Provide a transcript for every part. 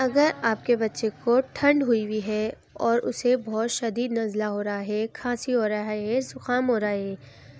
अगर आपके बच्चे को ठंड हुई हुई है और उसे बहुत शदीद नज़ला हो रहा है खांसी हो रहा है ज़ुकाम हो रहा है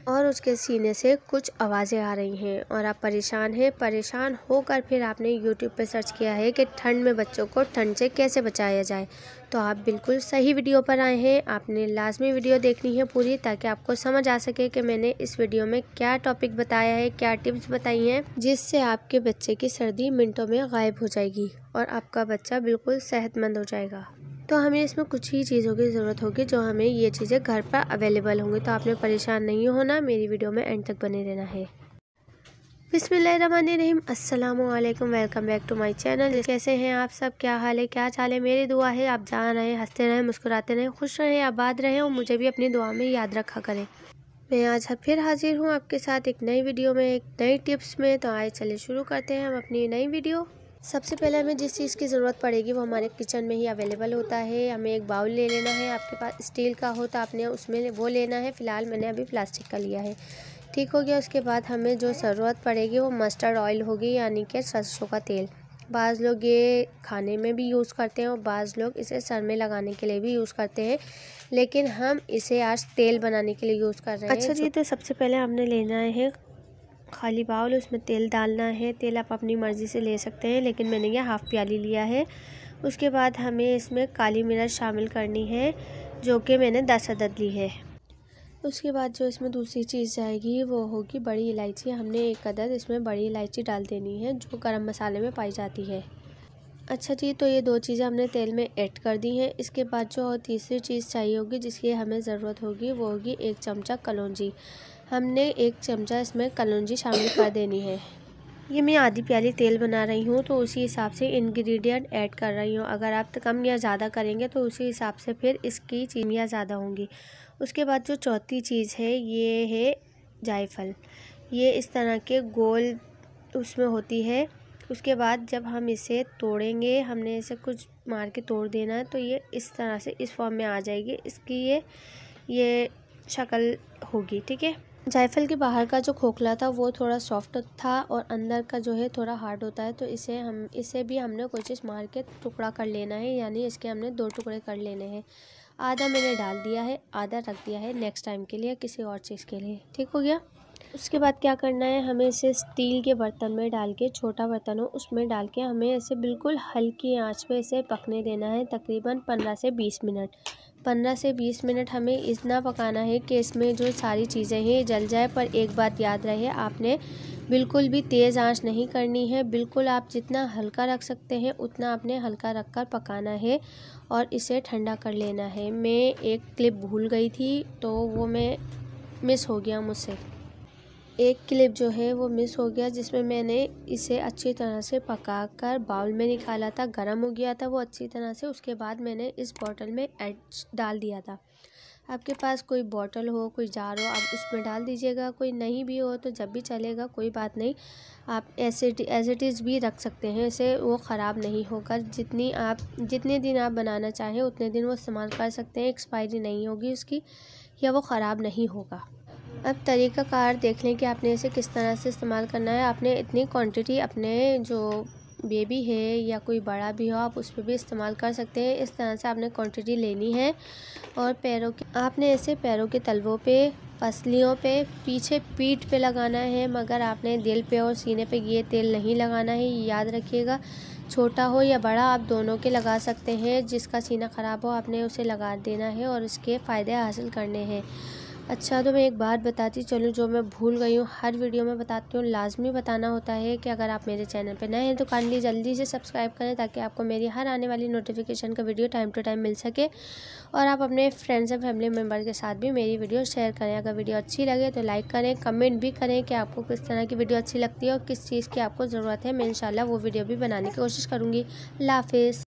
और उसके सीने से कुछ आवाज़ें आ रही हैं और आप परेशान हैं परेशान होकर फिर आपने यूट्यूब पर सर्च किया है कि ठंड में बच्चों को ठंड से कैसे बचाया जाए तो आप बिल्कुल सही वीडियो पर आए हैं आपने लाजमी वीडियो देखनी है पूरी ताकि आपको समझ आ सके कि मैंने इस वीडियो में क्या टॉपिक बताया है क्या टिप्स बताई हैं जिससे आपके बच्चे की सर्दी मिनटों में गायब हो जाएगी और आपका बच्चा बिल्कुल सेहतमंद हो जाएगा तो हमें इसमें कुछ ही चीज़ों की ज़रूरत होगी जो हमें ये चीज़ें घर पर अवेलेबल होंगी तो आपने परेशान नहीं होना मेरी वीडियो में एंड तक बने रहना है बिसमीम अल्लाम वालेकुम welcome back to my channel कैसे हैं आप सब क्या हाल है क्या चाल है मेरी दुआ है आप जहाँ रहें हंसते रहें मुस्कुराते रहें खुश रहें आबाद रहें और मुझे भी अपनी दुआ में याद रखा करें मैं आज फिर हाजिर हूँ आपके साथ एक नई वीडियो में एक नई टिप्स में तो आए चले शुरू करते हैं हम अपनी नई वीडियो सबसे पहले हमें जिस चीज़ की ज़रूरत पड़ेगी वो हमारे किचन में ही अवेलेबल होता है हमें एक बाउल ले लेना है आपके पास स्टील का हो तो आपने उसमें वो लेना है फ़िलहाल मैंने अभी प्लास्टिक का लिया है ठीक हो गया उसके बाद हमें जो ज़रूरत पड़ेगी वो मस्टर्ड ऑयल होगी यानी कि सरसों का तेल बाज़ लोग ये खाने में भी यूज़ करते हैं और बाज़ लोग इसे सर में लगाने के लिए भी यूज़ करते हैं लेकिन हम इसे आज तेल बनाने के लिए यूज़ कर रहे हैं अच्छा जी तो सबसे पहले हमने लेना है खाली बाउल उसमें तेल डालना है तेल आप अपनी मर्ज़ी से ले सकते हैं लेकिन मैंने यह हाफ़ प्याली लिया है उसके बाद हमें इसमें काली मिर्च शामिल करनी है जो कि मैंने दस अदद ली है उसके बाद जो इसमें दूसरी चीज़ जाएगी वो होगी बड़ी इलायची हमने एक अदद इसमें बड़ी इलायची डाल देनी है जो गर्म मसाले में पाई जाती है अच्छा जी तो ये दो चीज़ें हमने तेल में ऐड कर दी हैं इसके बाद जो तीसरी चीज़ चाहिए होगी जिसकी हमें ज़रूरत होगी वो होगी एक चमचा कलौजी हमने एक चमचा इसमें कलौजी शामिल कर देनी है ये मैं आधी प्याली तेल बना रही हूँ तो उसी हिसाब से इंग्रेडिएंट ऐड कर रही हूँ अगर आप कम या ज़्यादा करेंगे तो उसी हिसाब से फिर इसकी चीनियाँ ज़्यादा होंगी उसके बाद जो चौथी चीज़ है ये है जायफल ये इस तरह के गोल उसमें होती है उसके बाद जब हम इसे तोड़ेंगे हमने इसे कुछ मार के तोड़ देना है तो ये इस तरह से इस फॉर्म में आ जाएगी इसकी ये ये शक्ल होगी ठीक है जायफ़ल के बाहर का जो खोखला था वो थोड़ा सॉफ्ट था और अंदर का जो है थोड़ा हार्ड होता है तो इसे हम इसे भी हमने कोशिश मार के टुकड़ा कर लेना है यानी इसके हमने दो टुकड़े कर लेने हैं आधा मैंने डाल दिया है आधा रख दिया है नेक्स्ट टाइम के लिए किसी और चीज़ के लिए ठीक हो गया उसके बाद क्या करना है हमें इसे स्टील के बर्तन में डाल के छोटा बर्तन हो उसमें डाल के हमें ऐसे बिल्कुल हल्की आंच पे इसे पकने देना है तकरीबन पंद्रह से बीस मिनट पंद्रह से बीस मिनट हमें इतना पकाना है कि इसमें जो सारी चीज़ें हैं जल जाए पर एक बात याद रहे आपने बिल्कुल भी तेज़ आंच नहीं करनी है बिल्कुल आप जितना हल्का रख सकते हैं उतना आपने हल्का रख कर पकाना है और इसे ठंडा कर लेना है मैं एक क्लिप भूल गई थी तो वो मैं मिस हो गया मुझसे एक क्लिप जो है वो मिस हो गया जिसमें मैंने इसे अच्छी तरह से पका कर बाउल में निकाला था गर्म हो गया था वो अच्छी तरह से उसके बाद मैंने इस बॉटल में एड डाल दिया था आपके पास कोई बॉटल हो कोई जार हो आप उसमें डाल दीजिएगा कोई नहीं भी हो तो जब भी चलेगा कोई बात नहीं आप ऐसे एज इट इज़ भी रख सकते हैं इसे वो ख़राब नहीं होगा जितनी आप जितने दिन आप बनाना चाहें उतने दिन वो इस्तेमाल कर सकते हैं एक्सपायरी नहीं होगी उसकी या वो ख़राब नहीं होगा अब तरीक़ाकार देख लें कि आपने इसे किस तरह से इस्तेमाल करना है आपने इतनी क्वांटिटी अपने जो बेबी है या कोई बड़ा भी हो आप उस पर भी इस्तेमाल कर सकते हैं इस तरह से आपने क्वांटिटी लेनी है और पैरों के आपने इसे पैरों के तलवों पे पसलियों पे पीछे पीठ पे लगाना है मगर आपने दिल पे और सीने पे ये तेल नहीं लगाना है याद रखिएगा छोटा हो या बड़ा आप दोनों के लगा सकते हैं जिसका सीना ख़राब हो आपने उसे लगा देना है और उसके फ़ायदे हासिल करने हैं अच्छा तो मैं एक बात बताती चलूँ जो मैं भूल गई हूँ हर वीडियो में बताती हूँ लाजमी बताना होता है कि अगर आप मेरे चैनल पर नए हैं तो काइंडली जल्दी से सब्सक्राइब करें ताकि आपको मेरी हर आने वाली नोटिफिकेशन का वीडियो टाइम टू टाइम मिल सके और आप अपने फ्रेंड्स एंड फैमिली मेम्बर के साथ भी मेरी वीडियो शेयर करें अगर वीडियो अच्छी लगे तो लाइक करें कमेंट भी करें कि आपको किस तरह की वीडियो अच्छी लगती है और किस चीज़ की आपको ज़रूरत है मैं इन वो वीडियो भी बनाने की कोशिश करूँगी लाफिज़